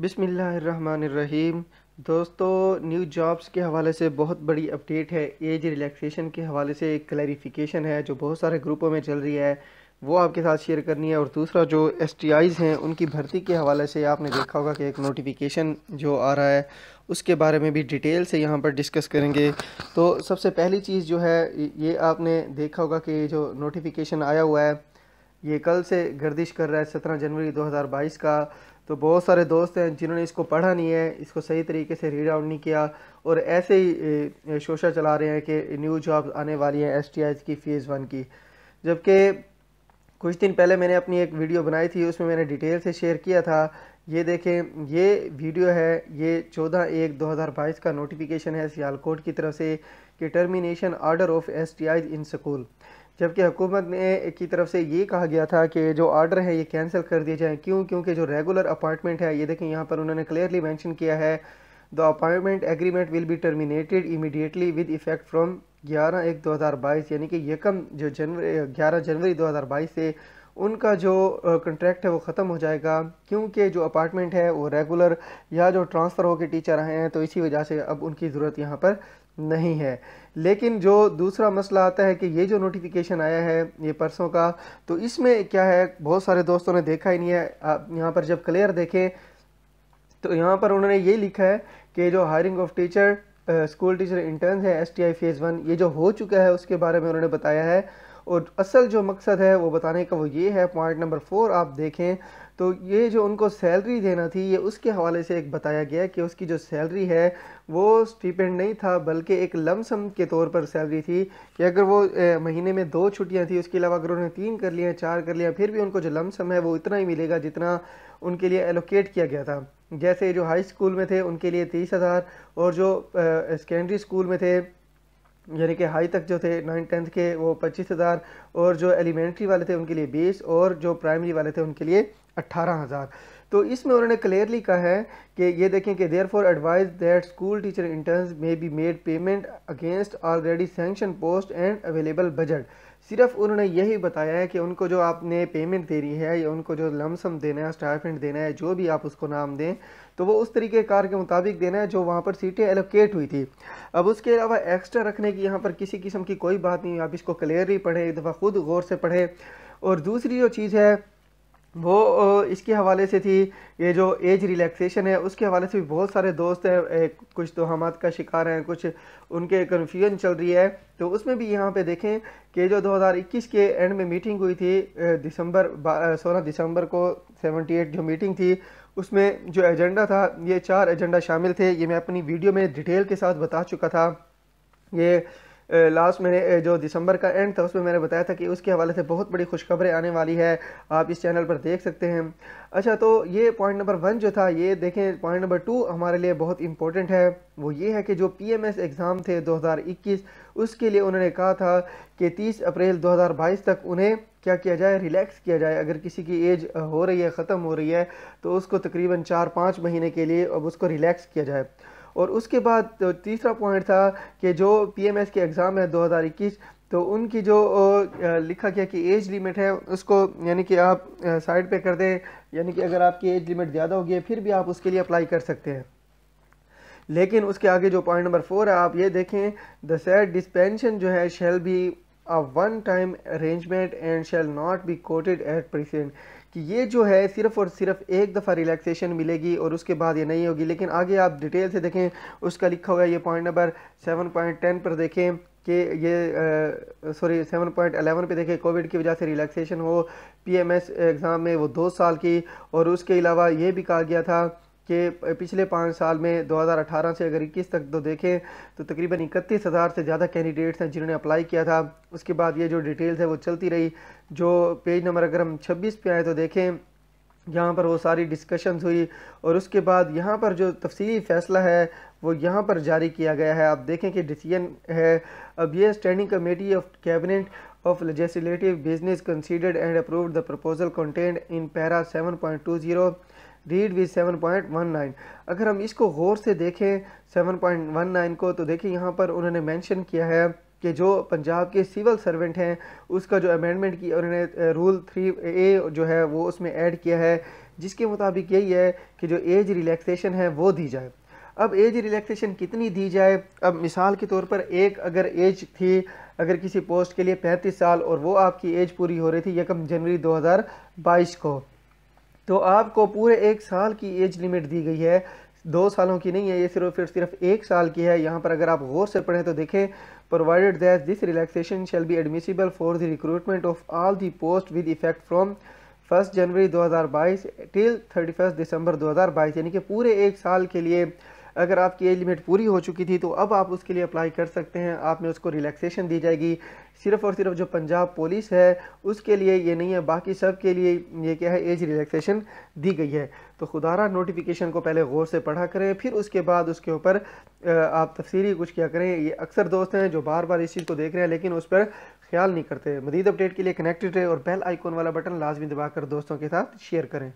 बिसमीम दोस्तों new jobs के हवाले से बहुत बड़ी अपडेट है एज रिलैक्सेशन के हवाले से एक क्लैरिफिकेशन है जो बहुत सारे ग्रुपों में चल रही है वो आपके साथ शेयर करनी है और दूसरा जो एस हैं उनकी भर्ती के हवाले से आपने देखा होगा कि एक नोटिफिकेशन जो आ रहा है उसके बारे में भी डिटेल से यहाँ पर डिस्कस करेंगे तो सबसे पहली चीज़ जो है ये आपने देखा होगा कि जो नोटिफिकेशन आया हुआ है ये कल से गर्दिश कर रहा है सत्रह जनवरी 2022 का तो बहुत सारे दोस्त हैं जिन्होंने इसको पढ़ा नहीं है इसको सही तरीके से रीड आउट नहीं किया और ऐसे ही शोशा चला रहे हैं कि न्यू जॉब आने वाली है एस की फ़ेज़ वन की जबकि कुछ दिन पहले मैंने अपनी एक वीडियो बनाई थी उसमें मैंने डिटेल से शेयर किया था ये देखें ये वीडियो है ये 14 एक 2022 का नोटिफिकेशन है सियालकोट की तरफ से कि termination order of S in school जबकि हुकूमत ने की तरफ से ये कहा गया था कि जो आर्डर है ये कैंसिल कर दिए जाए क्यों क्योंकि जो रेगुलर अपार्टमेंट है ये देखें यहाँ पर उन्होंने क्लियरली मैंशन किया है the appointment agreement will be terminated immediately with effect from ग्यारह एक दो हज़ार बाईस यानी कि यकम जो जनवरी ग्यारह जनवरी दो हज़ार बाईस से उनका जो कंट्रैक्ट है वो ख़त्म हो जाएगा क्योंकि जो अपार्टमेंट है वो रेगुलर या जो ट्रांसफ़र होकर टीचर आए हैं तो इसी वजह से अब उनकी ज़रूरत यहाँ पर नहीं है लेकिन जो दूसरा मसला आता है कि ये जो नोटिफिकेशन आया है ये परसों का तो इसमें क्या है बहुत सारे दोस्तों ने देखा ही नहीं है आप यहाँ पर जब क्लियर देखें तो यहाँ पर उन्होंने ये लिखा है कि जो hiring of teacher school teacher intern है S T I phase one ये जो हो चुका है उसके बारे में उन्होंने बताया है और असल जो मकसद है वो बताने का वो ये है पॉइंट नंबर फोर आप देखें तो ये जो उनको सैलरी देना थी ये उसके हवाले से एक बताया गया कि उसकी जो सैलरी है वो स्टीपेंड नहीं था बल्कि एक लमसम के तौर पर सैलरी थी कि अगर वो महीने में दो छुट्टियां थी उसके अलावा अगर उन्होंने तीन कर लिया चार कर लिया फिर भी उनको जो लमसम है वो इतना ही मिलेगा जितना उनके लिए एलोकेट किया गया था जैसे जो हाई स्कूल में थे उनके लिए तीस हज़ार और जो सेकेंडरी स्कूल में थे यानी कि हाई तक जो थे नाइन टेंथ के वो पच्चीस हज़ार और जो एलिमेंट्री वाले थे उनके लिए बीस और जो प्राइमरी वाले थे उनके लिए अट्ठारह हज़ार तो इसमें उन्होंने क्लियरली कहा है कि ये देखें कि therefore advise that school teacher interns may be made payment against already sanction post and available budget सिर्फ उन्होंने यही बताया है कि उनको जो आपने पेमेंट देनी है या उनको जो लमसम देना है स्टाइफेंट देना है जो भी आप उसको नाम दें तो वो उस तरीके कार के मुताबिक देना है जो वहाँ पर सीटें एलोकेट हुई थी अब उसके अलावा एक्स्ट्रा रखने की यहाँ पर किसी किस्म की कोई बात नहीं आप इसको क्लियरली पढ़ें एक दफ़ा खुद गौर से पढ़ें और दूसरी जो चीज़ है वो इसके हवाले से थी ये जो एज रिलैक्सेशन है उसके हवाले से भी बहुत सारे दोस्त हैं कुछ तो हम का शिकार हैं कुछ उनके कन्फ्यूजन चल रही है तो उसमें भी यहाँ पे देखें कि जो 2021 के एंड में मीटिंग हुई थी दिसंबर सोलह दिसंबर को 78 जो मीटिंग थी उसमें जो एजेंडा था ये चार एजेंडा शामिल थे ये मैं अपनी वीडियो में डिटेल के साथ बता चुका था ये लास्ट मैंने जो दिसंबर का एंड था उसमें मैंने बताया था कि उसके हवाले से बहुत बड़ी खुशखबरें आने वाली है आप इस चैनल पर देख सकते हैं अच्छा तो ये पॉइंट नंबर वन जो था ये देखें पॉइंट नंबर टू हमारे लिए बहुत इंपॉर्टेंट है वो ये है कि जो पीएमएस एग्ज़ाम थे 2021 उसके लिए उन्होंने कहा था कि 30 अप्रैल 2022 तक उन्हें क्या किया जाए रिलैक्स किया जाए अगर किसी की एज हो रही है ख़त्म हो रही है तो उसको तकरीबन चार पाँच महीने के लिए अब उसको रिलैक्स किया जाए और उसके बाद तो तीसरा पॉइंट था कि जो पीएमएस के एग्ज़ाम है 2021 तो उनकी जो लिखा गया कि एज लिमिट है उसको यानी कि आप साइड पे कर दें यानी कि अगर आपकी एज लिमिट ज़्यादा होगी फिर भी आप उसके लिए अप्लाई कर सकते हैं लेकिन उसके आगे जो पॉइंट नंबर फोर है आप ये देखें द सेट डिस्पेंशन जो है shall be a one time arrangement and shall not be quoted at present कि ये जो है सिर्फ़ और सिर्फ एक दफ़ा रिलैक्सेशन मिलेगी और उसके बाद ये नहीं होगी लेकिन आगे आप डिटेल से देखें उसका लिखा हुआ है ये point number seven point ten पर देखें कि ये सॉरी सेवन पॉइंट अलेवन पर देखें कोविड की वजह से रिलैक्सेशन हो एस एग्ज़ाम में वो दो साल की और उसके अलावा ये भी कहा गया था कि पिछले पाँच साल में 2018 से अगर 21 तक तो देखें तो तकरीबन इकतीस हज़ार से ज़्यादा कैंडिडेट्स हैं जिन्होंने अप्लाई किया था उसके बाद ये जो डिटेल्स है वो चलती रही जो पेज नंबर अगर हम 26 पे आए तो देखें यहाँ पर वो सारी डिस्कशंस हुई और उसके बाद यहाँ पर जो तफसीली फ़ैसला है वो यहाँ पर जारी किया गया है आप देखें कि डिसीजन है अब ये standing committee of cabinet of legislative business considered and approved the proposal content in para 7.20 read with 7.19 अगर हम इसको गौर से देखें 7.19 को तो देखिए यहाँ पर उन्होंने मेंशन किया है कि जो पंजाब के सिविल सर्वेंट हैं उसका जो अमेंडमेंट की उन्होंने रूल थ्री ए जो है वो उसमें ऐड किया है जिसके मुताबिक यही है कि जो एज रिलैक्सेशन है वो दी जाए अब एज रिलैक्सेशन कितनी दी जाए अब मिसाल के तौर पर एक अगर एज थी अगर किसी पोस्ट के लिए 35 साल और वो आपकी एज पूरी हो रही थी यकम जनवरी 2022 को तो आपको पूरे एक साल की एज लिमिट दी गई है दो सालों की नहीं है ये सिर्फ फिर सिर्फ एक साल की है यहाँ पर अगर आप गौर से पढ़ें तो देखें provided that this relaxation shall be admissible for the recruitment of all the post with effect from first January 2022 till 31 December 2022 यानी कि पूरे एक साल के लिए अगर आपकी एज लिमिट पूरी हो चुकी थी तो अब आप उसके लिए अप्लाई कर सकते हैं आप में उसको रिलैक्सेशन दी जाएगी सिर्फ और सिर्फ जो पंजाब पुलिस है उसके लिए ये नहीं है बाकी सब के लिए ये क्या है एज रिलैक्सेशन दी गई है तो खुदारा नोटिफिकेशन को पहले गौर से पढ़ा करें फिर उसके बाद उसके ऊपर आप तफसीरी कुछ क्या करें ये अक्सर दोस्त हैं जो बार बार इस चीज़ को देख रहे हैं लेकिन उस पर ख्याल नहीं करते मजीद अपडेट के लिए कनेक्टेड रहे और बेल आइकॉन वाला बटन लाजमी दबाकर दोस्तों के साथ शेयर करें